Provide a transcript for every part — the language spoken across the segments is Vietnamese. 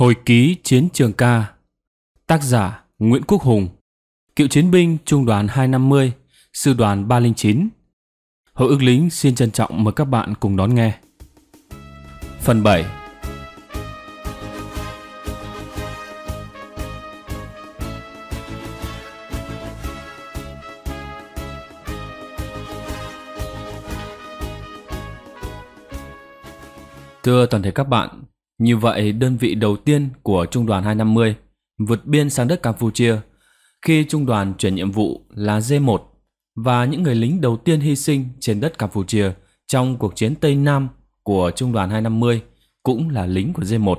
Hồi ký Chiến trường ca Tác giả Nguyễn Quốc Hùng Cựu chiến binh Trung đoàn 250 Sư đoàn 309 Hội ước lính xin trân trọng mời các bạn cùng đón nghe Phần 7 Thưa toàn thể các bạn, như vậy, đơn vị đầu tiên của Trung đoàn 250 vượt biên sang đất Campuchia khi Trung đoàn chuyển nhiệm vụ là D1 và những người lính đầu tiên hy sinh trên đất Campuchia trong cuộc chiến Tây Nam của Trung đoàn 250 cũng là lính của D1.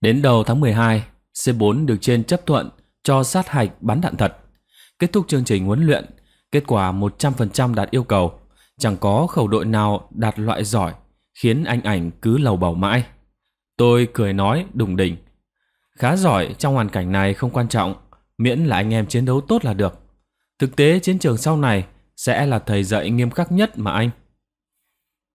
Đến đầu tháng 12, C4 được trên chấp thuận cho sát hạch bắn đạn thật. Kết thúc chương trình huấn luyện, kết quả 100% đạt yêu cầu. Chẳng có khẩu đội nào đạt loại giỏi, khiến anh ảnh cứ lầu bầu mãi. Tôi cười nói đùng đỉnh. Khá giỏi trong hoàn cảnh này không quan trọng, miễn là anh em chiến đấu tốt là được. Thực tế chiến trường sau này sẽ là thầy dạy nghiêm khắc nhất mà anh.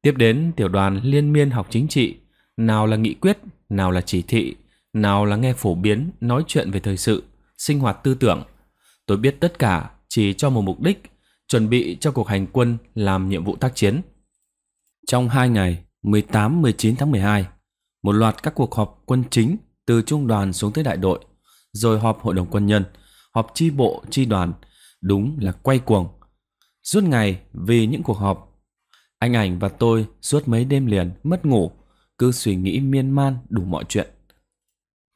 Tiếp đến tiểu đoàn liên miên học chính trị, nào là nghị quyết, nào là chỉ thị, nào là nghe phổ biến, nói chuyện về thời sự, sinh hoạt tư tưởng. Tôi biết tất cả chỉ cho một mục đích, chuẩn bị cho cuộc hành quân làm nhiệm vụ tác chiến. Trong 2 ngày, 18-19 tháng 12, một loạt các cuộc họp quân chính từ trung đoàn xuống tới đại đội, rồi họp hội đồng quân nhân, họp chi bộ, chi đoàn, đúng là quay cuồng. Suốt ngày vì những cuộc họp, anh ảnh và tôi suốt mấy đêm liền mất ngủ, cứ suy nghĩ miên man đủ mọi chuyện.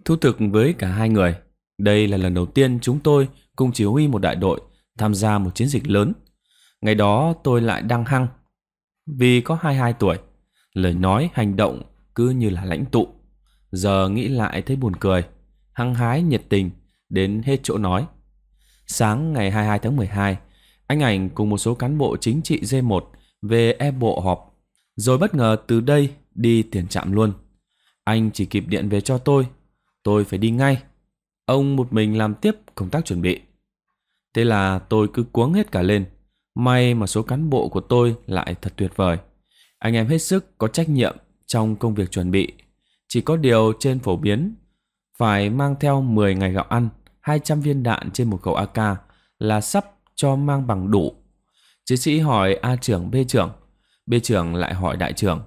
Thú thực với cả hai người, đây là lần đầu tiên chúng tôi cùng chỉ huy một đại đội tham gia một chiến dịch lớn. Ngày đó tôi lại đang hăng. Vì có 22 tuổi, lời nói, hành động cứ như là lãnh tụ. Giờ nghĩ lại thấy buồn cười, hăng hái nhiệt tình, đến hết chỗ nói. Sáng ngày 22 tháng 12, anh ảnh cùng một số cán bộ chính trị D1 về e bộ họp, rồi bất ngờ từ đây đi tiền trạm luôn. Anh chỉ kịp điện về cho tôi, tôi phải đi ngay. Ông một mình làm tiếp công tác chuẩn bị. Thế là tôi cứ cuống hết cả lên. May mà số cán bộ của tôi lại thật tuyệt vời. Anh em hết sức có trách nhiệm trong công việc chuẩn bị. Chỉ có điều trên phổ biến, phải mang theo 10 ngày gạo ăn, 200 viên đạn trên một khẩu AK là sắp cho mang bằng đủ. Chiến sĩ hỏi A trưởng B trưởng, B trưởng lại hỏi đại trưởng.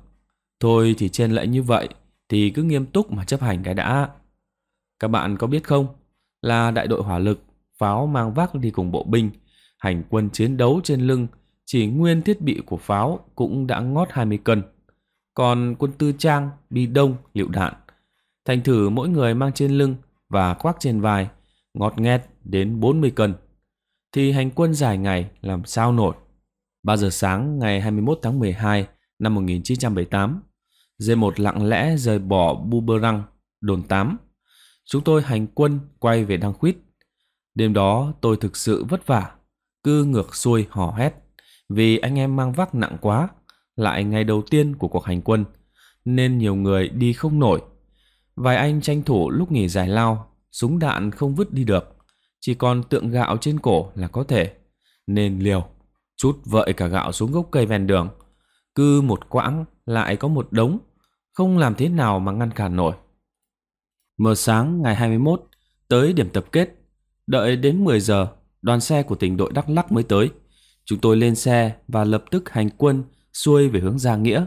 Thôi thì trên lệnh như vậy, thì cứ nghiêm túc mà chấp hành cái đã. Các bạn có biết không, là đại đội hỏa lực, pháo mang vác đi cùng bộ binh, hành quân chiến đấu trên lưng, chỉ nguyên thiết bị của pháo cũng đã ngót 20 cân còn quân tư trang, bi đông, lựu đạn. Thành thử mỗi người mang trên lưng và khoác trên vai, ngọt nghẹt đến bốn mươi cân. Thì hành quân dài ngày làm sao nổi. Ba giờ sáng ngày hai mươi 21 tháng mười hai năm một nghìn chín trăm bảy tám, d một lặng lẽ rời bỏ bu bơ răng đồn tám, Chúng tôi hành quân quay về Đăng Khuyết. Đêm đó tôi thực sự vất vả, cứ ngược xuôi hò hét, vì anh em mang vác nặng quá lại ngày đầu tiên của cuộc hành quân, nên nhiều người đi không nổi. Vài anh tranh thủ lúc nghỉ giải lao, súng đạn không vứt đi được, chỉ còn tượng gạo trên cổ là có thể, nên liều, chút vợi cả gạo xuống gốc cây ven đường. Cứ một quãng lại có một đống, không làm thế nào mà ngăn cản nổi. Mờ sáng ngày 21, tới điểm tập kết, đợi đến 10 giờ, đoàn xe của tỉnh đội Đắk Lắk mới tới. Chúng tôi lên xe và lập tức hành quân xuôi về hướng Gia Nghĩa.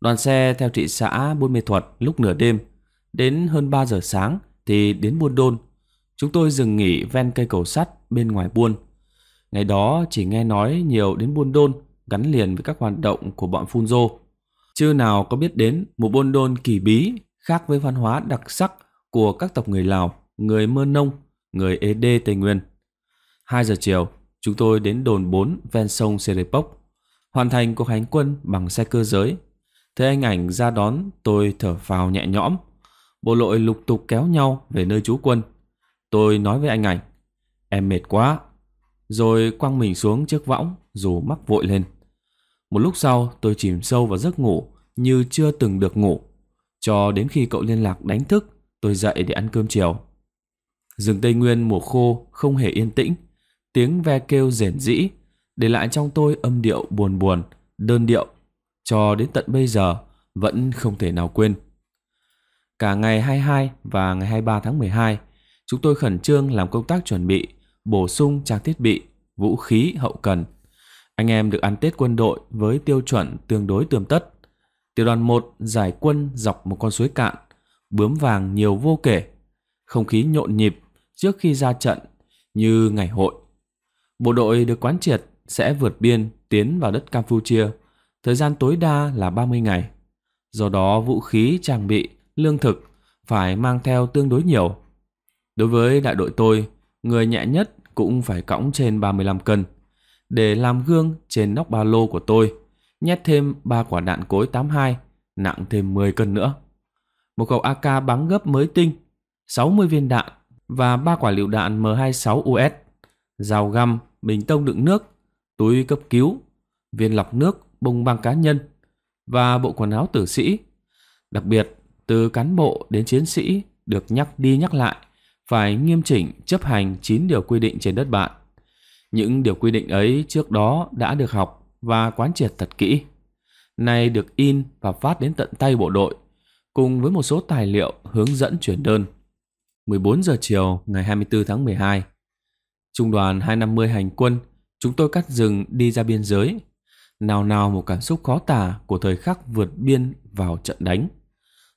Đoàn xe theo thị xã Buôn Mê Thuật lúc nửa đêm, đến hơn 3 giờ sáng thì đến Buôn Đôn. Chúng tôi dừng nghỉ ven cây cầu sắt bên ngoài Buôn. Ngày đó chỉ nghe nói nhiều đến Buôn Đôn gắn liền với các hoạt động của bọn Phun Rô. Chưa nào có biết đến một Buôn Đôn kỳ bí khác với văn hóa đặc sắc của các tộc người Lào, người Mơ Nông, người Ế Đê Tây Nguyên. 2 giờ chiều, chúng tôi đến đồn 4 ven sông Serepok. Hoàn thành cuộc hành quân bằng xe cơ giới. Thấy anh ảnh ra đón tôi thở phào nhẹ nhõm. Bộ đội lục tục kéo nhau về nơi trú quân. Tôi nói với anh ảnh. Em mệt quá. Rồi quăng mình xuống chiếc võng dù mắc vội lên. Một lúc sau tôi chìm sâu vào giấc ngủ như chưa từng được ngủ. Cho đến khi cậu liên lạc đánh thức tôi dậy để ăn cơm chiều. Rừng Tây Nguyên mùa khô không hề yên tĩnh. Tiếng ve kêu rền rĩ để lại trong tôi âm điệu buồn buồn, đơn điệu, cho đến tận bây giờ vẫn không thể nào quên. Cả ngày 22 và ngày 23 tháng 12, chúng tôi khẩn trương làm công tác chuẩn bị, bổ sung trang thiết bị, vũ khí hậu cần. Anh em được ăn Tết quân đội với tiêu chuẩn tương đối tươm tất. Tiểu đoàn 1 giải quân dọc một con suối cạn, bướm vàng nhiều vô kể. Không khí nhộn nhịp trước khi ra trận như ngày hội. Bộ đội được quán triệt sẽ vượt biên tiến vào đất Campuchia, thời gian tối đa là 30 ngày. Do đó vũ khí, trang bị, lương thực phải mang theo tương đối nhiều. Đối với đại đội tôi, người nhẹ nhất cũng phải cõng trên 35 cân. Để làm gương trên nóc ba lô của tôi, nhét thêm 3 quả đạn cối 82, nặng thêm 10 cân nữa. Một khẩu AK bắn gấp mới tinh, 60 viên đạn và 3 quả lựu đạn M26 US, dao găm, bình tông đựng nước túi cấp cứu, viên lọc nước, bông băng cá nhân và bộ quần áo tử sĩ. Đặc biệt, từ cán bộ đến chiến sĩ được nhắc đi nhắc lại phải nghiêm chỉnh chấp hành 9 điều quy định trên đất bạn. Những điều quy định ấy trước đó đã được học và quán triệt thật kỹ. Nay được in và phát đến tận tay bộ đội, cùng với một số tài liệu hướng dẫn chuyển đơn. 14 giờ chiều ngày 24 tháng 12, Trung đoàn 250 hành quân Chúng tôi cắt rừng đi ra biên giới. Nào nào một cảm xúc khó tả của thời khắc vượt biên vào trận đánh.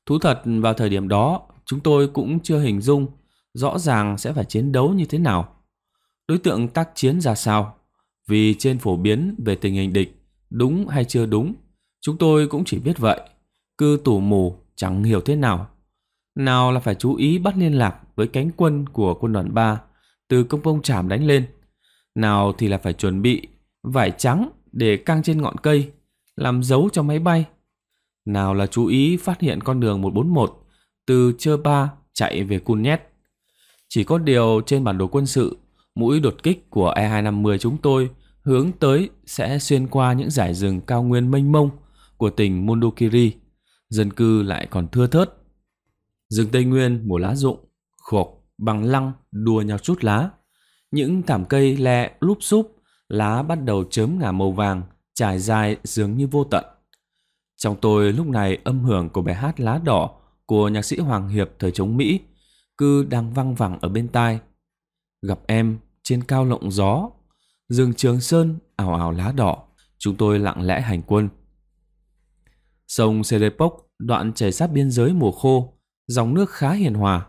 Thú thật vào thời điểm đó, chúng tôi cũng chưa hình dung rõ ràng sẽ phải chiến đấu như thế nào. Đối tượng tác chiến ra sao? Vì trên phổ biến về tình hình địch, đúng hay chưa đúng, chúng tôi cũng chỉ biết vậy. Cứ tủ mù chẳng hiểu thế nào. Nào là phải chú ý bắt liên lạc với cánh quân của quân đoàn 3 từ công công trảm đánh lên nào thì là phải chuẩn bị vải trắng để căng trên ngọn cây, làm dấu cho máy bay. Nào là chú ý phát hiện con đường 141 từ Chơ Ba chạy về Cunhet. Chỉ có điều trên bản đồ quân sự, mũi đột kích của E250 chúng tôi hướng tới sẽ xuyên qua những giải rừng cao nguyên mênh mông của tỉnh Mondokiri, dân cư lại còn thưa thớt. Rừng Tây Nguyên mùa lá rụng, khộc, bằng lăng, đua nhau chút lá, những thảm cây le lúp xúp, lá bắt đầu chớm ngả màu vàng, trải dài dường như vô tận. Trong tôi lúc này âm hưởng của bài hát Lá Đỏ của nhạc sĩ Hoàng Hiệp thời chống Mỹ cứ đang văng vẳng ở bên tai. Gặp em trên cao lộng gió, rừng Trường Sơn ảo ảo lá đỏ, chúng tôi lặng lẽ hành quân. Sông Serepok đoạn chảy sát biên giới mùa khô, dòng nước khá hiền hòa.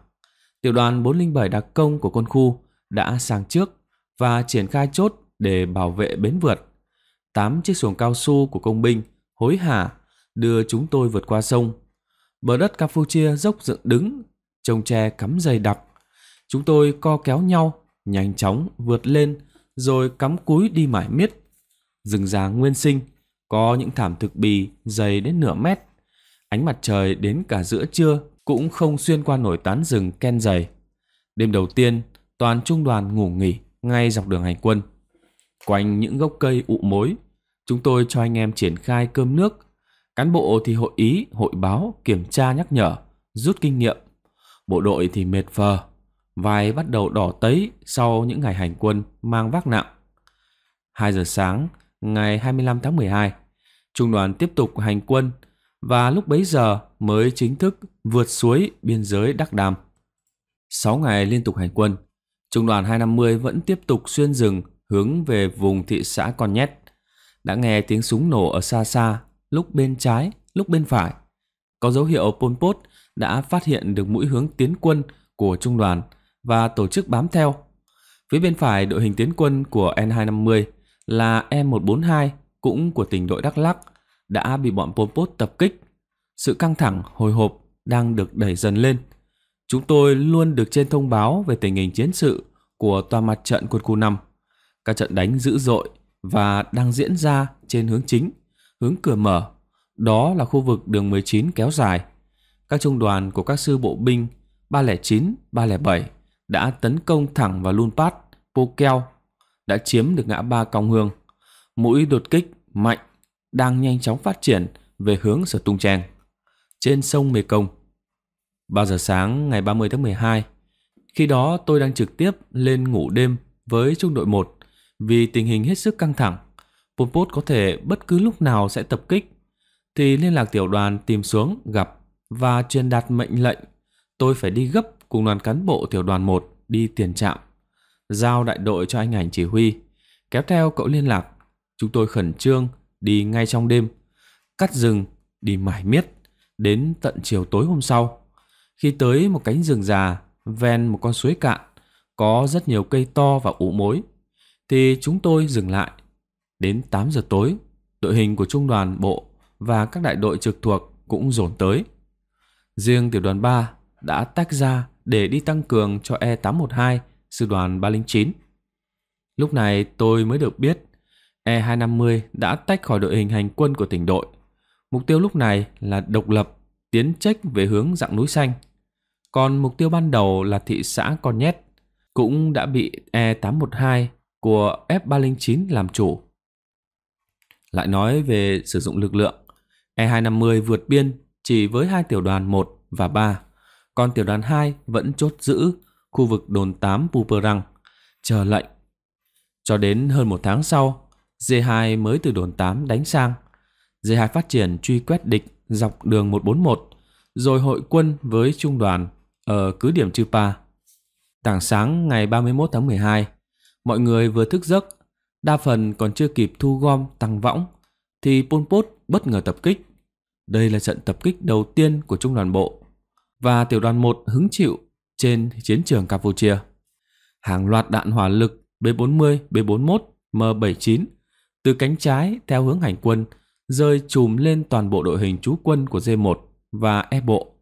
Tiểu đoàn 407 đặc công của quân khu đã sang trước và triển khai chốt để bảo vệ bến vượt. Tám chiếc xuồng cao su của công binh hối hả đưa chúng tôi vượt qua sông. Bờ đất Campuchia dốc dựng đứng, trông tre cắm dày đặc. Chúng tôi co kéo nhau, nhanh chóng vượt lên rồi cắm cúi đi mãi miết. Rừng già nguyên sinh, có những thảm thực bì dày đến nửa mét. Ánh mặt trời đến cả giữa trưa cũng không xuyên qua nổi tán rừng ken dày. Đêm đầu tiên, toàn trung đoàn ngủ nghỉ ngay dọc đường hành quân. Quanh những gốc cây ụ mối, chúng tôi cho anh em triển khai cơm nước. Cán bộ thì hội ý, hội báo, kiểm tra nhắc nhở, rút kinh nghiệm. Bộ đội thì mệt phờ, vai bắt đầu đỏ tấy sau những ngày hành quân mang vác nặng. 2 giờ sáng, ngày 25 tháng 12, trung đoàn tiếp tục hành quân và lúc bấy giờ mới chính thức vượt suối biên giới Đắc Đàm. 6 ngày liên tục hành quân, Trung đoàn 250 vẫn tiếp tục xuyên rừng hướng về vùng thị xã Con Nhét. Đã nghe tiếng súng nổ ở xa xa, lúc bên trái, lúc bên phải. Có dấu hiệu Pol Pot đã phát hiện được mũi hướng tiến quân của trung đoàn và tổ chức bám theo. Phía bên phải đội hình tiến quân của N250 là E142 cũng của tỉnh đội Đắk Lắc đã bị bọn Pol Pot tập kích. Sự căng thẳng, hồi hộp đang được đẩy dần lên – Chúng tôi luôn được trên thông báo về tình hình chiến sự của tòa mặt trận quân khu 5. Các trận đánh dữ dội và đang diễn ra trên hướng chính, hướng cửa mở. Đó là khu vực đường 19 kéo dài. Các trung đoàn của các sư bộ binh 309, 307 đã tấn công thẳng vào Lun Po Pokeo, đã chiếm được ngã ba Cong Hương. Mũi đột kích mạnh đang nhanh chóng phát triển về hướng Sở Tung Trang. Trên sông Mê Công. 3 giờ sáng ngày 30 tháng 12. Khi đó tôi đang trực tiếp lên ngủ đêm với trung đội 1 vì tình hình hết sức căng thẳng. Pol Pot có thể bất cứ lúc nào sẽ tập kích. Thì liên lạc tiểu đoàn tìm xuống gặp và truyền đạt mệnh lệnh tôi phải đi gấp cùng đoàn cán bộ tiểu đoàn 1 đi tiền trạm. Giao đại đội cho anh ảnh chỉ huy. Kéo theo cậu liên lạc, chúng tôi khẩn trương đi ngay trong đêm. Cắt rừng, đi mải miết, đến tận chiều tối hôm sau khi tới một cánh rừng già, ven một con suối cạn, có rất nhiều cây to và ủ mối, thì chúng tôi dừng lại. Đến 8 giờ tối, đội hình của trung đoàn bộ và các đại đội trực thuộc cũng dồn tới. Riêng tiểu đoàn 3 đã tách ra để đi tăng cường cho E812, sư đoàn 309. Lúc này tôi mới được biết E250 đã tách khỏi đội hình hành quân của tỉnh đội. Mục tiêu lúc này là độc lập, tiến trách về hướng dạng núi xanh – còn mục tiêu ban đầu là thị xã Con Nhét cũng đã bị E812 của F309 làm chủ. Lại nói về sử dụng lực lượng, E250 vượt biên chỉ với hai tiểu đoàn 1 và 3, còn tiểu đoàn 2 vẫn chốt giữ khu vực đồn 8 Puperang, chờ lệnh. Cho đến hơn một tháng sau, D2 mới từ đồn 8 đánh sang. D2 phát triển truy quét địch dọc đường 141, rồi hội quân với trung đoàn ở ờ, cứ điểm Chupa. Tảng sáng ngày 31 tháng 12, mọi người vừa thức giấc, đa phần còn chưa kịp thu gom tăng võng, thì Pol Pot bất ngờ tập kích. Đây là trận tập kích đầu tiên của Trung đoàn bộ và tiểu đoàn 1 hứng chịu trên chiến trường Campuchia. Hàng loạt đạn hỏa lực B-40, B-41, M-79 từ cánh trái theo hướng hành quân rơi chùm lên toàn bộ đội hình trú quân của D1 và E bộ.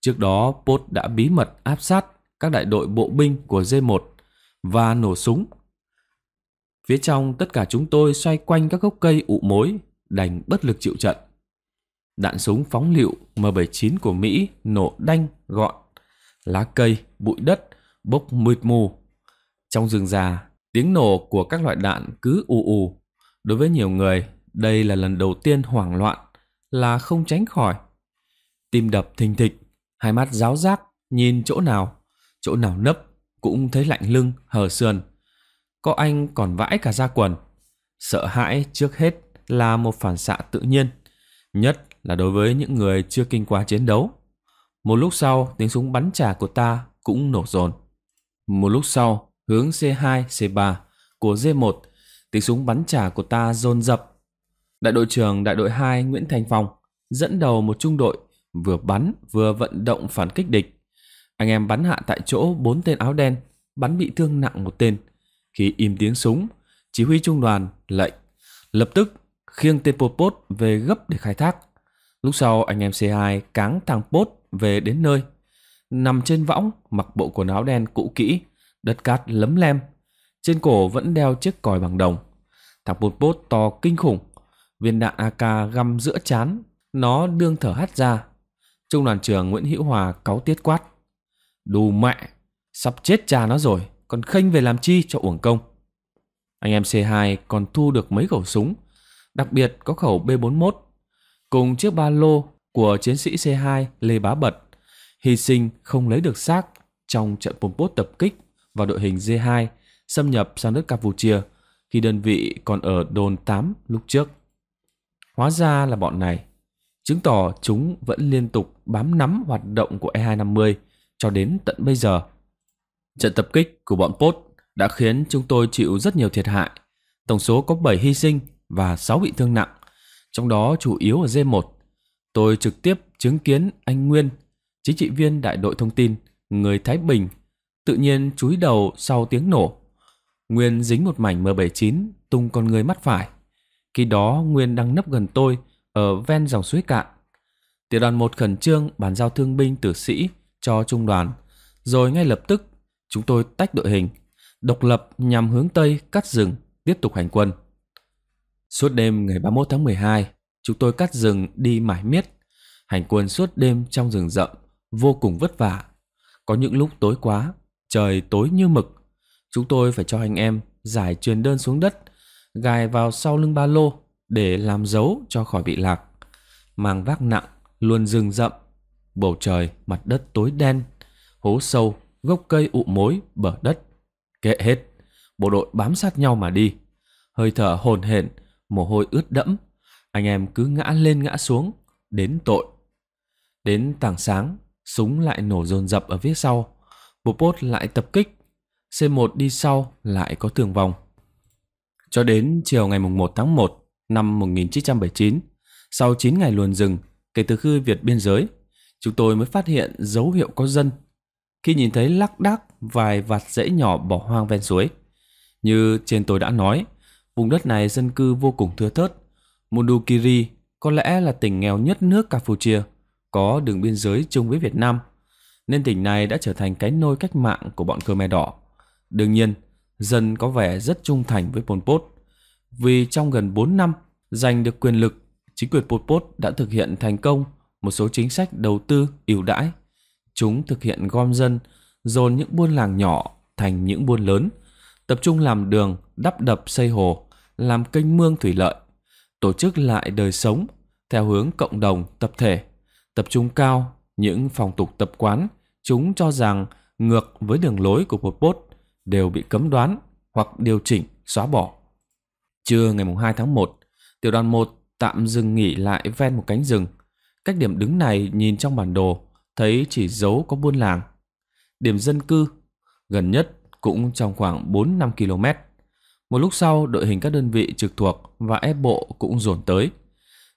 Trước đó, Pot đã bí mật áp sát các đại đội bộ binh của g 1 và nổ súng. Phía trong, tất cả chúng tôi xoay quanh các gốc cây ụ mối, đành bất lực chịu trận. Đạn súng phóng lựu M79 của Mỹ nổ đanh, gọn. Lá cây, bụi đất, bốc mịt mù. Trong rừng già, tiếng nổ của các loại đạn cứ ù ù. Đối với nhiều người, đây là lần đầu tiên hoảng loạn, là không tránh khỏi. Tim đập thình thịch, hai mắt ráo rác, nhìn chỗ nào, chỗ nào nấp, cũng thấy lạnh lưng, hờ sườn. Có anh còn vãi cả ra quần. Sợ hãi trước hết là một phản xạ tự nhiên, nhất là đối với những người chưa kinh qua chiến đấu. Một lúc sau, tiếng súng bắn trả của ta cũng nổ rồn, Một lúc sau, hướng C2, C3 của D1, tiếng súng bắn trả của ta dồn dập. Đại đội trưởng đại đội 2 Nguyễn Thành Phong dẫn đầu một trung đội vừa bắn vừa vận động phản kích địch. Anh em bắn hạ tại chỗ bốn tên áo đen, bắn bị thương nặng một tên. Khi im tiếng súng, chỉ huy trung đoàn lệnh lập tức khiêng tên Pol về gấp để khai thác. Lúc sau anh em C2 cáng thằng Pot về đến nơi. Nằm trên võng, mặc bộ quần áo đen cũ kỹ, đất cát lấm lem. Trên cổ vẫn đeo chiếc còi bằng đồng. Thằng Pol Pot to kinh khủng, viên đạn AK găm giữa chán, nó đương thở hắt ra Trung đoàn trưởng Nguyễn Hữu Hòa cáu tiết quát. Đù mẹ, sắp chết cha nó rồi, còn khênh về làm chi cho uổng công. Anh em C2 còn thu được mấy khẩu súng, đặc biệt có khẩu B41. Cùng chiếc ba lô của chiến sĩ C2 Lê Bá Bật, hy sinh không lấy được xác trong trận Pol Pot tập kích vào đội hình D2 xâm nhập sang đất Campuchia khi đơn vị còn ở đồn 8 lúc trước. Hóa ra là bọn này chứng tỏ chúng vẫn liên tục bám nắm hoạt động của E250 cho đến tận bây giờ. Trận tập kích của bọn Pốt đã khiến chúng tôi chịu rất nhiều thiệt hại. Tổng số có 7 hy sinh và 6 bị thương nặng, trong đó chủ yếu ở D1. Tôi trực tiếp chứng kiến anh Nguyên, chính trị viên đại đội thông tin, người Thái Bình, tự nhiên chúi đầu sau tiếng nổ. Nguyên dính một mảnh M79 tung con người mắt phải. Khi đó Nguyên đang nấp gần tôi, ở ven dòng suối cạn. Tiểu đoàn 1 khẩn trương bàn giao thương binh tử sĩ cho trung đoàn, rồi ngay lập tức chúng tôi tách đội hình, độc lập nhằm hướng Tây cắt rừng, tiếp tục hành quân. Suốt đêm ngày 31 tháng 12, chúng tôi cắt rừng đi mải miết, hành quân suốt đêm trong rừng rậm, vô cùng vất vả. Có những lúc tối quá, trời tối như mực, chúng tôi phải cho anh em giải truyền đơn xuống đất, gài vào sau lưng ba lô để làm dấu cho khỏi bị lạc. Mang vác nặng, luôn rừng rậm, bầu trời, mặt đất tối đen, hố sâu, gốc cây ụ mối, bờ đất. Kệ hết, bộ đội bám sát nhau mà đi. Hơi thở hồn hển, mồ hôi ướt đẫm, anh em cứ ngã lên ngã xuống, đến tội. Đến tảng sáng, súng lại nổ dồn dập ở phía sau. Bộ bốt lại tập kích, C1 đi sau lại có tường vòng. Cho đến chiều ngày mùng 1 tháng 1, năm 1979, sau 9 ngày luồn rừng kể từ khi Việt biên giới, chúng tôi mới phát hiện dấu hiệu có dân khi nhìn thấy lác đác vài vạt rễ nhỏ bỏ hoang ven suối. Như trên tôi đã nói, vùng đất này dân cư vô cùng thưa thớt. Mondukiri có lẽ là tỉnh nghèo nhất nước Campuchia, có đường biên giới chung với Việt Nam, nên tỉnh này đã trở thành cái nôi cách mạng của bọn Khmer Đỏ. Đương nhiên, dân có vẻ rất trung thành với Pol Pot, vì trong gần 4 năm giành được quyền lực, chính quyền Pol Pot đã thực hiện thành công một số chính sách đầu tư ưu đãi. Chúng thực hiện gom dân, dồn những buôn làng nhỏ thành những buôn lớn, tập trung làm đường, đắp đập xây hồ, làm kênh mương thủy lợi, tổ chức lại đời sống theo hướng cộng đồng tập thể, tập trung cao những phong tục tập quán chúng cho rằng ngược với đường lối của Pol Pot đều bị cấm đoán hoặc điều chỉnh, xóa bỏ. Trưa ngày 2 tháng 1, tiểu đoàn 1 tạm dừng nghỉ lại ven một cánh rừng. Cách điểm đứng này nhìn trong bản đồ, thấy chỉ dấu có buôn làng. Điểm dân cư, gần nhất cũng trong khoảng 4-5 km. Một lúc sau, đội hình các đơn vị trực thuộc và ép bộ cũng dồn tới.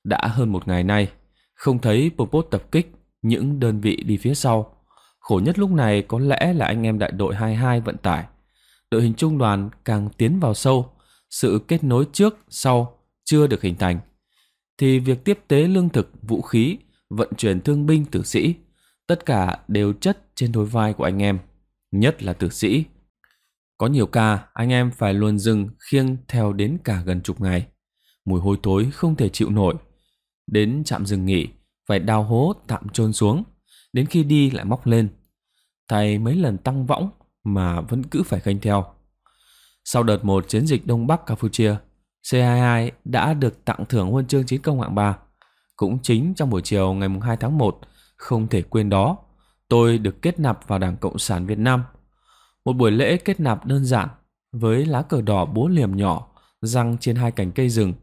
Đã hơn một ngày nay, không thấy Popot tập kích những đơn vị đi phía sau. Khổ nhất lúc này có lẽ là anh em đại đội 22 vận tải. Đội hình trung đoàn càng tiến vào sâu sự kết nối trước sau chưa được hình thành thì việc tiếp tế lương thực, vũ khí, vận chuyển thương binh tử sĩ, tất cả đều chất trên đôi vai của anh em, nhất là tử sĩ. Có nhiều ca anh em phải luôn dừng khiêng theo đến cả gần chục ngày. Mùi hôi thối không thể chịu nổi. Đến trạm dừng nghỉ, phải đào hố tạm chôn xuống, đến khi đi lại móc lên. Thầy mấy lần tăng võng mà vẫn cứ phải khênh theo. Sau đợt một chiến dịch Đông Bắc Campuchia, C22 đã được tặng thưởng huân chương chiến công hạng 3. Cũng chính trong buổi chiều ngày 2 tháng 1, không thể quên đó, tôi được kết nạp vào Đảng Cộng sản Việt Nam. Một buổi lễ kết nạp đơn giản với lá cờ đỏ bốn liềm nhỏ răng trên hai cành cây rừng.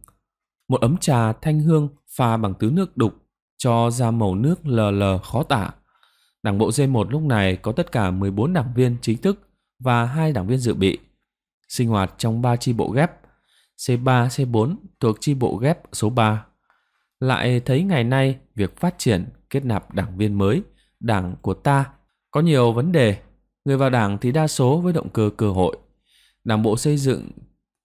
Một ấm trà thanh hương pha bằng tứ nước đục cho ra màu nước lờ lờ khó tả. Đảng bộ g 1 lúc này có tất cả 14 đảng viên chính thức và hai đảng viên dự bị – sinh hoạt trong 3 chi bộ ghép C3, C4 thuộc chi bộ ghép số 3. Lại thấy ngày nay việc phát triển kết nạp đảng viên mới, đảng của ta có nhiều vấn đề. Người vào đảng thì đa số với động cơ cơ hội. Đảng bộ xây dựng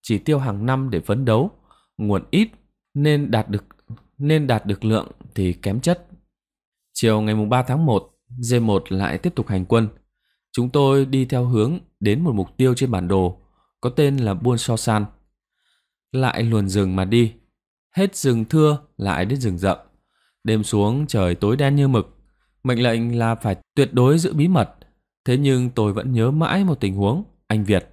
chỉ tiêu hàng năm để phấn đấu, nguồn ít nên đạt được nên đạt được lượng thì kém chất. Chiều ngày 3 tháng 1, D1 lại tiếp tục hành quân. Chúng tôi đi theo hướng đến một mục tiêu trên bản đồ có tên là Buôn So San. Lại luồn rừng mà đi, hết rừng thưa lại đến rừng rậm. Đêm xuống trời tối đen như mực, mệnh lệnh là phải tuyệt đối giữ bí mật. Thế nhưng tôi vẫn nhớ mãi một tình huống, anh Việt,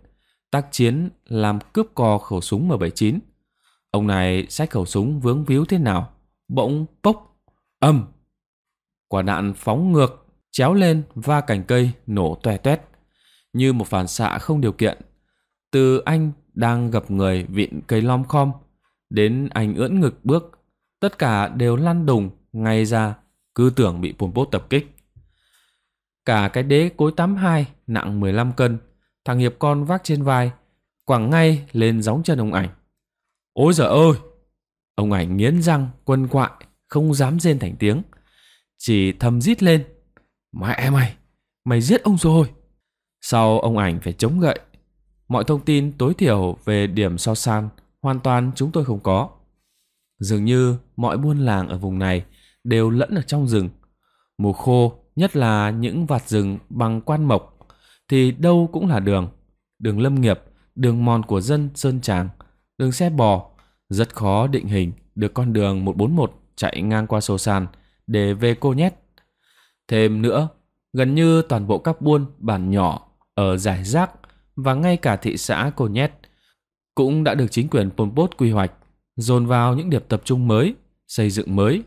tác chiến làm cướp cò khẩu súng M79. Ông này xách khẩu súng vướng víu thế nào, bỗng bốc, âm. Quả đạn phóng ngược, chéo lên va cành cây nổ toe toét. Như một phản xạ không điều kiện, từ anh đang gặp người vịn cây lom khom, đến anh ưỡn ngực bước, tất cả đều lăn đùng ngay ra, cứ tưởng bị Pol Pot tập kích. Cả cái đế cối 82 nặng 15 cân, thằng Hiệp con vác trên vai, quẳng ngay lên gióng chân ông ảnh. Ôi giời ơi! Ông ảnh nghiến răng, quân quại, không dám rên thành tiếng. Chỉ thầm rít lên. Mẹ mày, mày giết ông rồi. Sau ông ảnh phải chống gậy, Mọi thông tin tối thiểu về điểm so san hoàn toàn chúng tôi không có. Dường như mọi buôn làng ở vùng này đều lẫn ở trong rừng. Mùa khô, nhất là những vạt rừng bằng quan mộc, thì đâu cũng là đường. Đường lâm nghiệp, đường mòn của dân Sơn Tràng, đường xe bò. Rất khó định hình được con đường 141 chạy ngang qua sô sàn để về cô nhét. Thêm nữa, gần như toàn bộ các buôn, bản nhỏ ở giải rác và ngay cả thị xã Cognet cũng đã được chính quyền Pol Pot quy hoạch, dồn vào những điểm tập trung mới, xây dựng mới.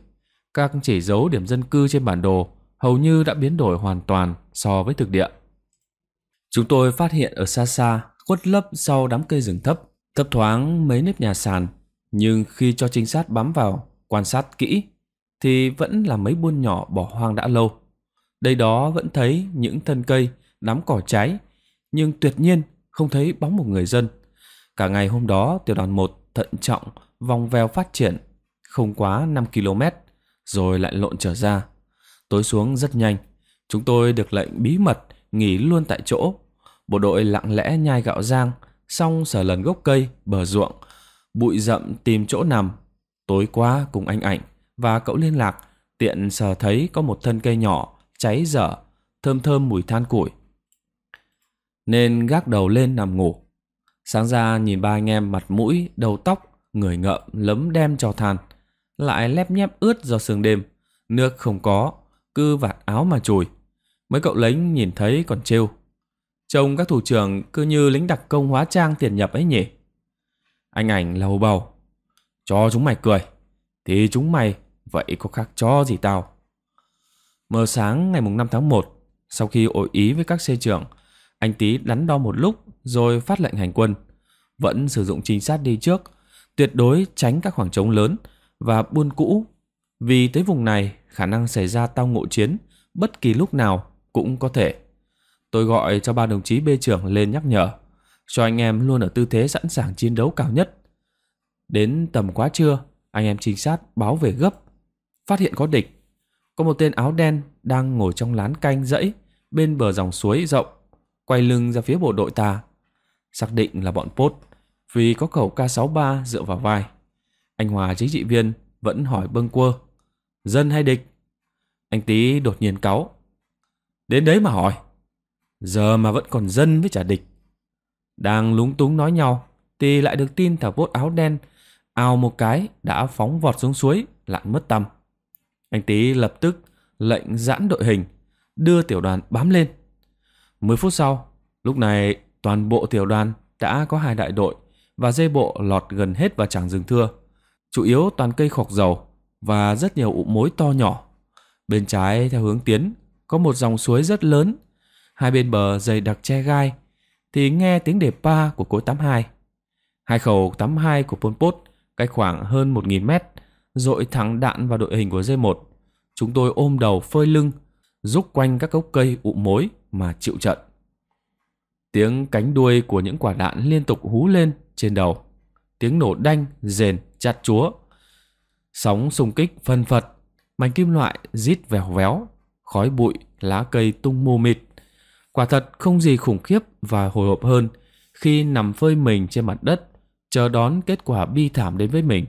Các chỉ dấu điểm dân cư trên bản đồ hầu như đã biến đổi hoàn toàn so với thực địa. Chúng tôi phát hiện ở xa xa, khuất lấp sau đám cây rừng thấp, thấp thoáng mấy nếp nhà sàn. Nhưng khi cho trinh sát bám vào, quan sát kỹ, thì vẫn là mấy buôn nhỏ bỏ hoang đã lâu. Đây đó vẫn thấy những thân cây, đám cỏ cháy nhưng tuyệt nhiên không thấy bóng một người dân. Cả ngày hôm đó, tiểu đoàn 1 thận trọng vòng vèo phát triển, không quá 5 km, rồi lại lộn trở ra. Tối xuống rất nhanh, chúng tôi được lệnh bí mật nghỉ luôn tại chỗ. Bộ đội lặng lẽ nhai gạo rang xong sờ lần gốc cây, bờ ruộng, bụi rậm tìm chỗ nằm. Tối qua cùng anh ảnh và cậu liên lạc, tiện sờ thấy có một thân cây nhỏ, cháy dở, thơm thơm mùi than củi nên gác đầu lên nằm ngủ. Sáng ra nhìn ba anh em mặt mũi, đầu tóc, người ngợm lấm đem cho than, lại lép nhép ướt do sương đêm, nước không có, cứ vạt áo mà chùi. Mấy cậu lính nhìn thấy còn trêu. Trông các thủ trưởng cứ như lính đặc công hóa trang tiền nhập ấy nhỉ. Anh ảnh lầu bầu. Cho chúng mày cười. Thì chúng mày, vậy có khác cho gì tao. Mờ sáng ngày 5 tháng 1, sau khi ổi ý với các xe trưởng, anh Tý đắn đo một lúc rồi phát lệnh hành quân. Vẫn sử dụng trinh sát đi trước, tuyệt đối tránh các khoảng trống lớn và buôn cũ. Vì tới vùng này khả năng xảy ra tao ngộ chiến bất kỳ lúc nào cũng có thể. Tôi gọi cho ba đồng chí bê trưởng lên nhắc nhở, cho anh em luôn ở tư thế sẵn sàng chiến đấu cao nhất. Đến tầm quá trưa, anh em trinh sát báo về gấp, phát hiện có địch. Có một tên áo đen đang ngồi trong lán canh dãy bên bờ dòng suối rộng quay lưng ra phía bộ đội ta. Xác định là bọn Pốt, vì có khẩu K63 dựa vào vai. Anh Hòa chính trị viên vẫn hỏi bâng quơ, dân hay địch? Anh Tý đột nhiên cáu. Đến đấy mà hỏi. Giờ mà vẫn còn dân với trả địch. Đang lúng túng nói nhau, thì lại được tin thả bốt áo đen, ao một cái đã phóng vọt xuống suối, lặn mất tăm. Anh Tý lập tức lệnh giãn đội hình, đưa tiểu đoàn bám lên. 10 phút sau, lúc này toàn bộ tiểu đoàn đã có hai đại đội và dây bộ lọt gần hết vào tràng rừng thưa. Chủ yếu toàn cây khọc dầu và rất nhiều ụ mối to nhỏ. Bên trái theo hướng tiến có một dòng suối rất lớn, hai bên bờ dày đặc che gai thì nghe tiếng đề pa của cối 82. Hai khẩu 82 của Pol Pot cách khoảng hơn 1.000 mét, dội thẳng đạn vào đội hình của dây 1 Chúng tôi ôm đầu phơi lưng, rúc quanh các gốc cây ụ mối mà chịu trận. Tiếng cánh đuôi của những quả đạn liên tục hú lên trên đầu. Tiếng nổ đanh, rền, chát chúa. Sóng xung kích phân phật, mảnh kim loại rít vèo véo, khói bụi, lá cây tung mù mịt. Quả thật không gì khủng khiếp và hồi hộp hơn khi nằm phơi mình trên mặt đất, chờ đón kết quả bi thảm đến với mình.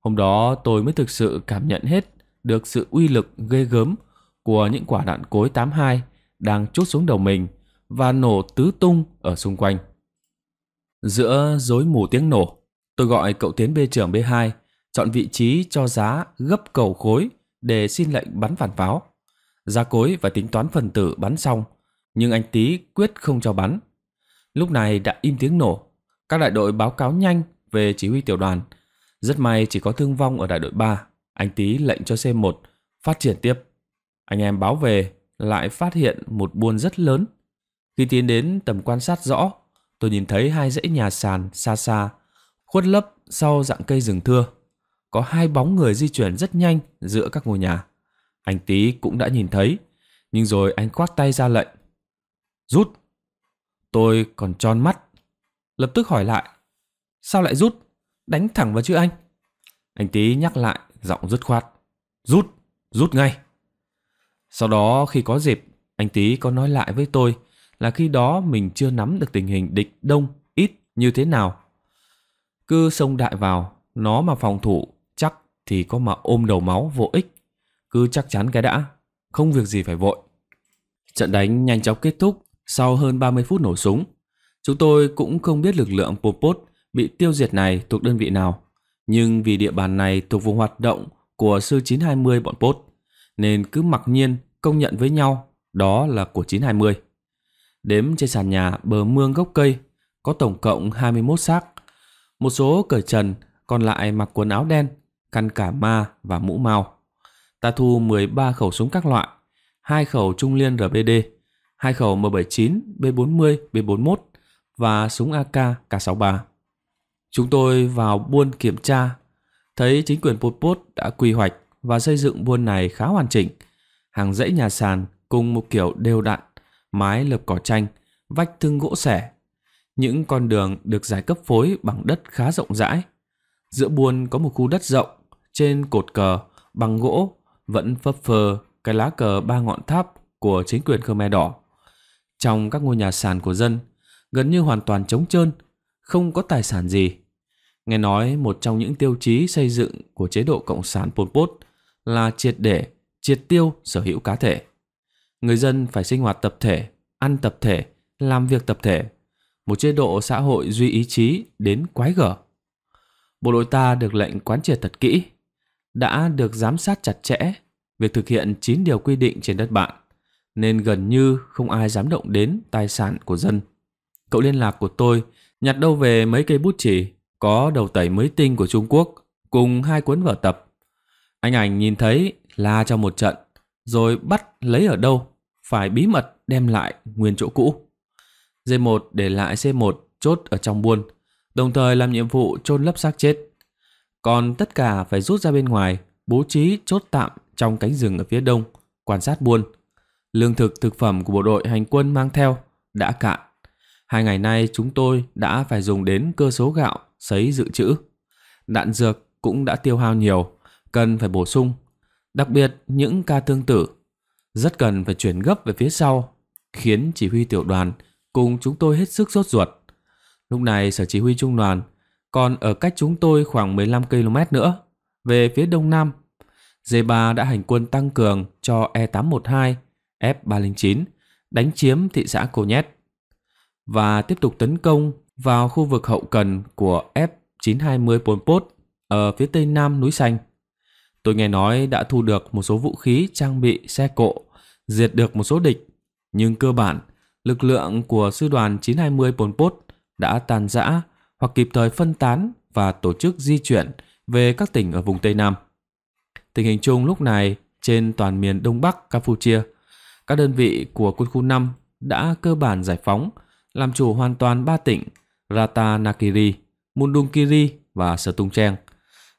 Hôm đó tôi mới thực sự cảm nhận hết được sự uy lực ghê gớm của những quả đạn cối 82 đang chốt xuống đầu mình và nổ tứ tung ở xung quanh. Giữa rối mù tiếng nổ, tôi gọi cậu tiến b trưởng B2 chọn vị trí cho giá gấp cầu khối để xin lệnh bắn phản pháo. ra cối và tính toán phần tử bắn xong, nhưng anh Tý quyết không cho bắn. Lúc này đã im tiếng nổ, các đại đội báo cáo nhanh về chỉ huy tiểu đoàn. Rất may chỉ có thương vong ở đại đội 3, anh Tý lệnh cho C1 phát triển tiếp. Anh em báo về lại phát hiện một buôn rất lớn. Khi tiến đến tầm quan sát rõ, tôi nhìn thấy hai dãy nhà sàn xa xa, khuất lấp sau dạng cây rừng thưa. Có hai bóng người di chuyển rất nhanh giữa các ngôi nhà. Anh Tý cũng đã nhìn thấy, nhưng rồi anh khoát tay ra lệnh. Rút! Tôi còn tròn mắt. Lập tức hỏi lại. Sao lại rút? Đánh thẳng vào chữ anh? Anh Tý nhắc lại, giọng dứt khoát. Rút! Rút ngay! Sau đó khi có dịp, anh Tý có nói lại với tôi là khi đó mình chưa nắm được tình hình địch đông ít như thế nào. Cứ xông đại vào, nó mà phòng thủ chắc thì có mà ôm đầu máu vô ích. Cứ chắc chắn cái đã, không việc gì phải vội. Trận đánh nhanh chóng kết thúc sau hơn 30 phút nổ súng. Chúng tôi cũng không biết lực lượng Pol bị tiêu diệt này thuộc đơn vị nào, nhưng vì địa bàn này thuộc vùng hoạt động của sư 920 bọn Pot, nên cứ mặc nhiên công nhận với nhau đó là của 920. Đếm trên sàn nhà bờ mương gốc cây có tổng cộng 21 xác. Một số cởi trần, còn lại mặc quần áo đen, căn cả ma và mũ mao. Ta thu 13 khẩu súng các loại, hai khẩu trung liên RBD, hai khẩu M79, B40, B41 và súng AK K63. Chúng tôi vào buôn kiểm tra, thấy chính quyền Pol Pot đã quy hoạch và xây dựng buôn này khá hoàn chỉnh. Hàng dãy nhà sàn cùng một kiểu đều đặn, mái lợp cỏ tranh, vách thương gỗ sẻ, Những con đường được giải cấp phối bằng đất khá rộng rãi. Giữa buôn có một khu đất rộng, trên cột cờ, bằng gỗ, vẫn phấp phơ cái lá cờ ba ngọn tháp của chính quyền Khmer Đỏ. Trong các ngôi nhà sàn của dân, gần như hoàn toàn trống trơn, không có tài sản gì. Nghe nói một trong những tiêu chí xây dựng của chế độ Cộng sản Pol Pot là triệt để, triệt tiêu sở hữu cá thể. Người dân phải sinh hoạt tập thể, ăn tập thể, làm việc tập thể. Một chế độ xã hội duy ý chí đến quái gở. Bộ đội ta được lệnh quán triệt thật kỹ, đã được giám sát chặt chẽ việc thực hiện 9 điều quy định trên đất bạn, nên gần như không ai dám động đến tài sản của dân. Cậu liên lạc của tôi nhặt đâu về mấy cây bút chì có đầu tẩy mới tinh của Trung Quốc cùng hai cuốn vở tập anh ảnh nhìn thấy la cho một trận, rồi bắt lấy ở đâu, phải bí mật đem lại nguyên chỗ cũ. D1 để lại C1 chốt ở trong buôn, đồng thời làm nhiệm vụ chôn lấp xác chết. Còn tất cả phải rút ra bên ngoài, bố trí chốt tạm trong cánh rừng ở phía đông, quan sát buôn. Lương thực thực phẩm của bộ đội hành quân mang theo đã cạn. Hai ngày nay chúng tôi đã phải dùng đến cơ số gạo sấy dự trữ. Đạn dược cũng đã tiêu hao nhiều cần phải bổ sung, đặc biệt những ca tương tự, rất cần phải chuyển gấp về phía sau, khiến chỉ huy tiểu đoàn cùng chúng tôi hết sức sốt ruột. Lúc này sở chỉ huy trung đoàn còn ở cách chúng tôi khoảng 15 km nữa, về phía đông nam. D3 đã hành quân tăng cường cho E812, F309 đánh chiếm thị xã Cô Nhét và tiếp tục tấn công vào khu vực hậu cần của F920 Pol Pot ở phía tây nam núi Xanh. Tôi nghe nói đã thu được một số vũ khí, trang bị, xe cộ, diệt được một số địch. Nhưng cơ bản, lực lượng của sư đoàn 920 Pol Pot đã tàn rã hoặc kịp thời phân tán và tổ chức di chuyển về các tỉnh ở vùng Tây Nam. Tình hình chung lúc này trên toàn miền Đông Bắc Campuchia, các đơn vị của quân khu 5 đã cơ bản giải phóng, làm chủ hoàn toàn ba tỉnh Ratanakiri, Mundunkiri và Sertung treng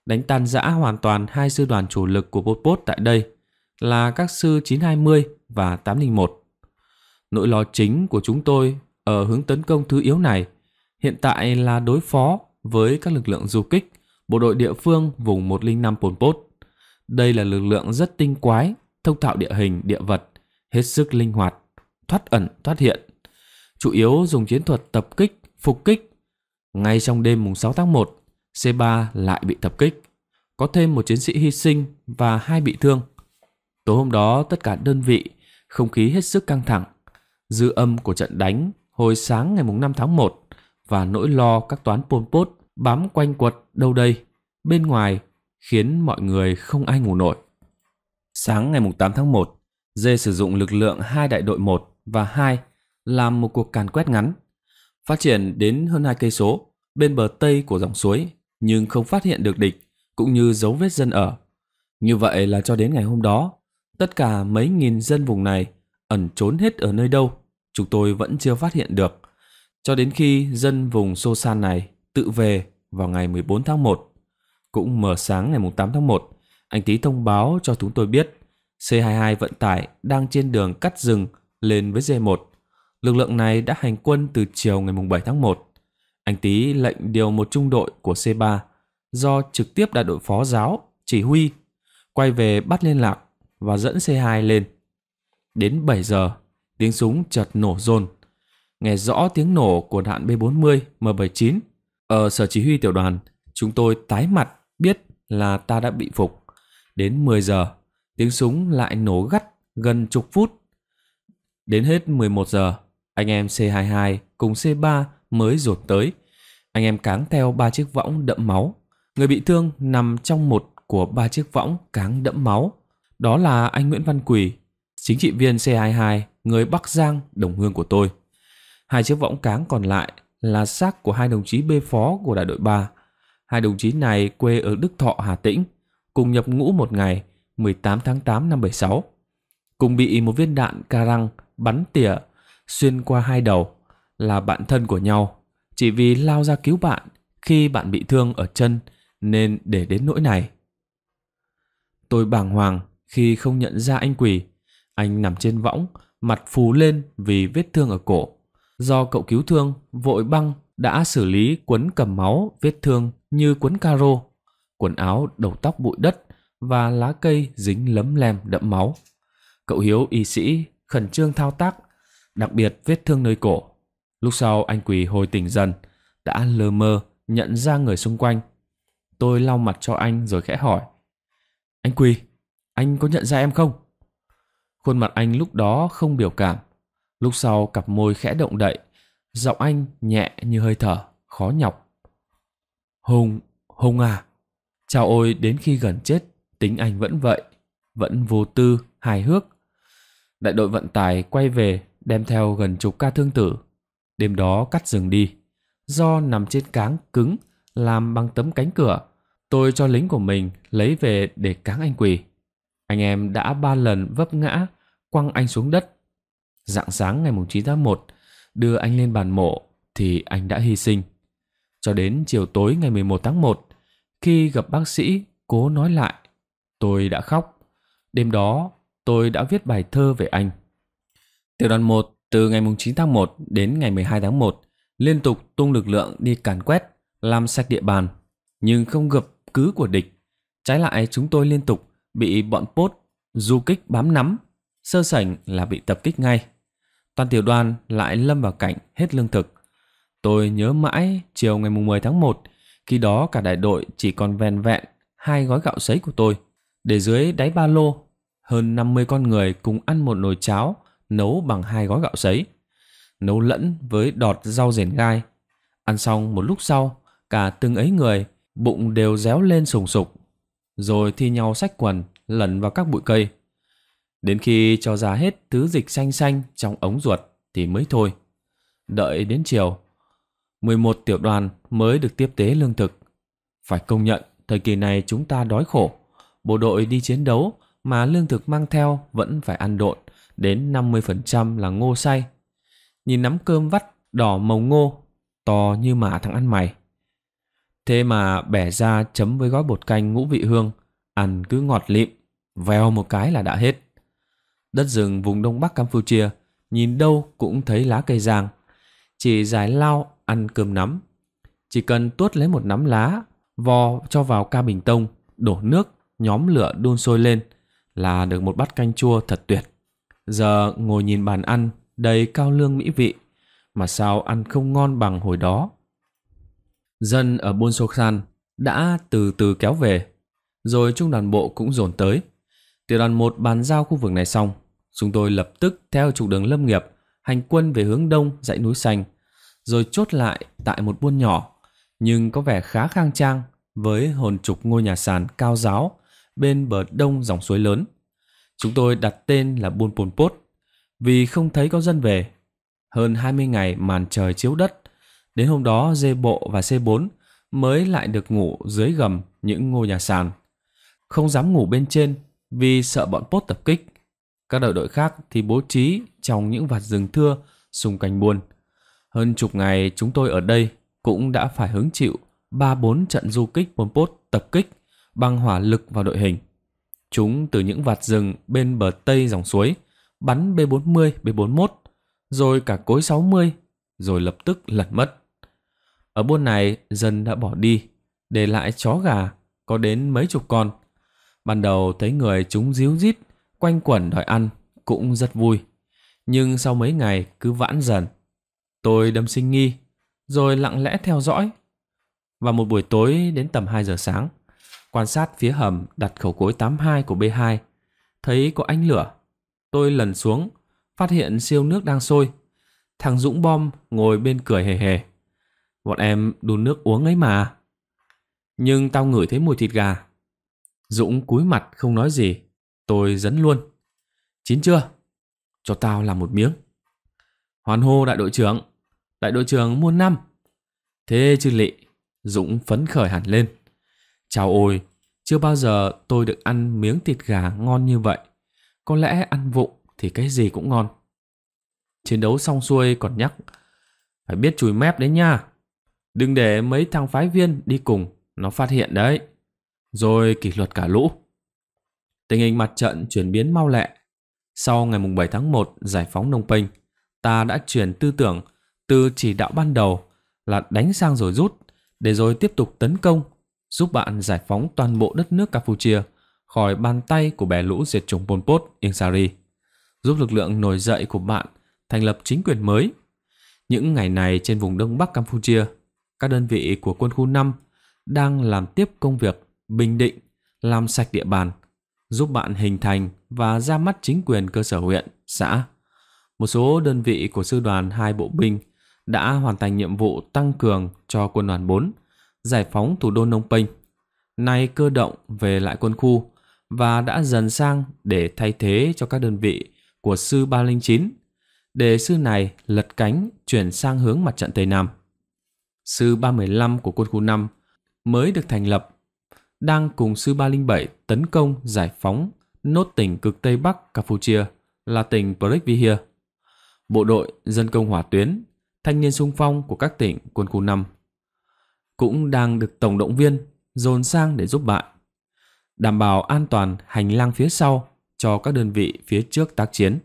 đánh tan rã hoàn toàn hai sư đoàn chủ lực của Pol Pot tại đây là các sư 920 và 801. Nỗi lo chính của chúng tôi ở hướng tấn công thứ yếu này hiện tại là đối phó với các lực lượng du kích, bộ đội địa phương vùng 105 Pol Pot. Đây là lực lượng rất tinh quái, thông thạo địa hình, địa vật, hết sức linh hoạt, thoát ẩn, thoát hiện. Chủ yếu dùng chiến thuật tập kích, phục kích. Ngay trong đêm mùng 6 tháng 1, C3 lại bị tập kích, có thêm một chiến sĩ hy sinh và hai bị thương. Tối hôm đó tất cả đơn vị, không khí hết sức căng thẳng. Dư âm của trận đánh hồi sáng ngày 5 tháng 1 và nỗi lo các toán Pol Pot bám quanh quật đâu đây, bên ngoài khiến mọi người không ai ngủ nổi. Sáng ngày 8 tháng 1, Dê sử dụng lực lượng hai đại đội 1 và 2 làm một cuộc càn quét ngắn, phát triển đến hơn hai cây số bên bờ tây của dòng suối nhưng không phát hiện được địch, cũng như dấu vết dân ở. Như vậy là cho đến ngày hôm đó, tất cả mấy nghìn dân vùng này ẩn trốn hết ở nơi đâu, chúng tôi vẫn chưa phát hiện được. Cho đến khi dân vùng Sô San này tự về vào ngày 14 tháng 1, cũng mở sáng ngày 8 tháng 1, anh Tý thông báo cho chúng tôi biết C22 vận tải đang trên đường cắt rừng lên với D1. Lực lượng này đã hành quân từ chiều ngày 7 tháng 1 anh Tý lệnh điều một trung đội của C3 do trực tiếp đại đội phó giáo chỉ huy quay về bắt liên lạc và dẫn C2 lên. Đến 7 giờ, tiếng súng chợt nổ rồn, Nghe rõ tiếng nổ của đạn B40 M79. Ở sở chỉ huy tiểu đoàn, chúng tôi tái mặt biết là ta đã bị phục. Đến 10 giờ, tiếng súng lại nổ gắt gần chục phút. Đến hết 11 giờ, anh em C22 cùng C3 mới rột tới. Anh em cáng theo ba chiếc võng đẫm máu. Người bị thương nằm trong một của ba chiếc võng cáng đẫm máu. Đó là anh Nguyễn Văn Quỳ, chính trị viên C22, người Bắc Giang, đồng hương của tôi. Hai chiếc võng cáng còn lại là xác của hai đồng chí B phó của đại đội 3. Hai đồng chí này quê ở Đức Thọ, Hà Tĩnh, cùng nhập ngũ một ngày 18 tháng 8 năm 76. Cùng bị một viên đạn ca răng bắn tỉa xuyên qua hai đầu là bạn thân của nhau chỉ vì lao ra cứu bạn khi bạn bị thương ở chân nên để đến nỗi này. Tôi bàng hoàng khi không nhận ra anh quỷ. Anh nằm trên võng, mặt phù lên vì vết thương ở cổ. Do cậu cứu thương vội băng đã xử lý quấn cầm máu vết thương như quấn caro, quần áo đầu tóc bụi đất và lá cây dính lấm lem đậm máu. Cậu Hiếu y sĩ khẩn trương thao tác, đặc biệt vết thương nơi cổ Lúc sau anh Quỳ hồi tỉnh dần, đã lơ mơ nhận ra người xung quanh. Tôi lau mặt cho anh rồi khẽ hỏi. Anh Quỳ, anh có nhận ra em không? Khuôn mặt anh lúc đó không biểu cảm. Lúc sau cặp môi khẽ động đậy, giọng anh nhẹ như hơi thở, khó nhọc. Hùng, Hùng à, chào ôi đến khi gần chết, tính anh vẫn vậy, vẫn vô tư, hài hước. Đại đội vận tải quay về đem theo gần chục ca thương tử Đêm đó cắt rừng đi. Do nằm trên cáng cứng, làm bằng tấm cánh cửa, tôi cho lính của mình lấy về để cáng anh quỳ. Anh em đã ba lần vấp ngã, quăng anh xuống đất. Dạng sáng ngày 9 tháng 1, đưa anh lên bàn mộ thì anh đã hy sinh. Cho đến chiều tối ngày 11 tháng 1, khi gặp bác sĩ cố nói lại, tôi đã khóc. Đêm đó, tôi đã viết bài thơ về anh. Tiểu đoàn 1 từ ngày 9 tháng 1 đến ngày 12 tháng 1, liên tục tung lực lượng đi càn quét, làm sạch địa bàn, nhưng không gặp cứ của địch. Trái lại chúng tôi liên tục bị bọn Pốt du kích bám nắm, sơ sảnh là bị tập kích ngay. Toàn tiểu đoàn lại lâm vào cảnh hết lương thực. Tôi nhớ mãi chiều ngày 10 tháng 1, khi đó cả đại đội chỉ còn vẹn vẹn hai gói gạo sấy của tôi. Để dưới đáy ba lô, hơn 50 con người cùng ăn một nồi cháo nấu bằng hai gói gạo sấy, nấu lẫn với đọt rau rền gai. Ăn xong một lúc sau, cả từng ấy người, bụng đều réo lên sùng sục, rồi thi nhau xách quần, lẩn vào các bụi cây. Đến khi cho ra hết thứ dịch xanh xanh trong ống ruột thì mới thôi. Đợi đến chiều, 11 tiểu đoàn mới được tiếp tế lương thực. Phải công nhận, thời kỳ này chúng ta đói khổ. Bộ đội đi chiến đấu mà lương thực mang theo vẫn phải ăn độn đến 50% là ngô say. Nhìn nắm cơm vắt đỏ màu ngô, to như mà thằng ăn mày. Thế mà bẻ ra chấm với gói bột canh ngũ vị hương, ăn cứ ngọt lịm, veo một cái là đã hết. Đất rừng vùng Đông Bắc Campuchia, nhìn đâu cũng thấy lá cây giang. Chỉ giải lao ăn cơm nắm. Chỉ cần tuốt lấy một nắm lá, vò cho vào ca bình tông, đổ nước, nhóm lửa đun sôi lên là được một bát canh chua thật tuyệt. Giờ ngồi nhìn bàn ăn đầy cao lương mỹ vị, mà sao ăn không ngon bằng hồi đó. Dân ở Buôn Sô Khan đã từ từ kéo về, rồi trung đoàn bộ cũng dồn tới. Tiểu đoàn một bàn giao khu vực này xong, chúng tôi lập tức theo trục đường lâm nghiệp, hành quân về hướng đông dãy núi xanh, rồi chốt lại tại một buôn nhỏ, nhưng có vẻ khá khang trang với hồn trục ngôi nhà sàn cao giáo bên bờ đông dòng suối lớn. Chúng tôi đặt tên là Buôn Pồn Pốt vì không thấy có dân về. Hơn 20 ngày màn trời chiếu đất, đến hôm đó dê bộ và C4 mới lại được ngủ dưới gầm những ngôi nhà sàn. Không dám ngủ bên trên vì sợ bọn Pốt tập kích. Các đội đội khác thì bố trí trong những vạt rừng thưa xung quanh buôn. Hơn chục ngày chúng tôi ở đây cũng đã phải hứng chịu ba bốn trận du kích Pol Pot tập kích bằng hỏa lực vào đội hình. Chúng từ những vạt rừng bên bờ tây dòng suối bắn B40, B41, rồi cả cối 60, rồi lập tức lật mất. Ở buôn này, dân đã bỏ đi, để lại chó gà có đến mấy chục con. Ban đầu thấy người chúng díu dít, quanh quẩn đòi ăn, cũng rất vui. Nhưng sau mấy ngày cứ vãn dần. Tôi đâm sinh nghi, rồi lặng lẽ theo dõi. Và một buổi tối đến tầm 2 giờ sáng, Quan sát phía hầm đặt khẩu cối 82 của B2, thấy có ánh lửa. Tôi lần xuống, phát hiện siêu nước đang sôi. Thằng Dũng bom ngồi bên cười hề hề. Bọn em đun nước uống ấy mà. Nhưng tao ngửi thấy mùi thịt gà. Dũng cúi mặt không nói gì. Tôi dấn luôn. Chín chưa? Cho tao làm một miếng. Hoàn hô đại đội trưởng. Đại đội trưởng muôn năm. Thế chứ lị. Dũng phấn khởi hẳn lên. Chào ôi, chưa bao giờ tôi được ăn miếng thịt gà ngon như vậy. Có lẽ ăn vụng thì cái gì cũng ngon. Chiến đấu xong xuôi còn nhắc, phải biết chùi mép đấy nha. Đừng để mấy thằng phái viên đi cùng, nó phát hiện đấy. Rồi kỷ luật cả lũ. Tình hình mặt trận chuyển biến mau lẹ. Sau ngày 7 tháng 1 giải phóng Nông Penh, ta đã chuyển tư tưởng từ chỉ đạo ban đầu là đánh sang rồi rút, để rồi tiếp tục tấn công giúp bạn giải phóng toàn bộ đất nước Campuchia khỏi bàn tay của bè lũ diệt chủng Pol Pot, Ieng Sary, giúp lực lượng nổi dậy của bạn thành lập chính quyền mới. Những ngày này trên vùng Đông Bắc Campuchia, các đơn vị của quân khu 5 đang làm tiếp công việc bình định, làm sạch địa bàn, giúp bạn hình thành và ra mắt chính quyền cơ sở huyện, xã. Một số đơn vị của sư đoàn hai bộ binh đã hoàn thành nhiệm vụ tăng cường cho quân đoàn 4 giải phóng thủ đô Nông Penh, nay cơ động về lại quân khu và đã dần sang để thay thế cho các đơn vị của sư 309 để sư này lật cánh chuyển sang hướng mặt trận Tây Nam. Sư 315 của quân khu 5 mới được thành lập, đang cùng sư 307 tấn công giải phóng nốt tỉnh cực Tây Bắc Campuchia là tỉnh Prithvirhia. Bộ đội, dân công hỏa tuyến, thanh niên sung phong của các tỉnh quân khu 5 cũng đang được tổng động viên dồn sang để giúp bạn. Đảm bảo an toàn hành lang phía sau cho các đơn vị phía trước tác chiến.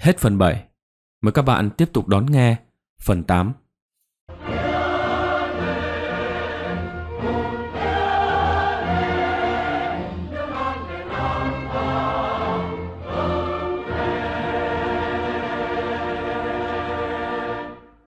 Hết phần 7. Mời các bạn tiếp tục đón nghe phần 8.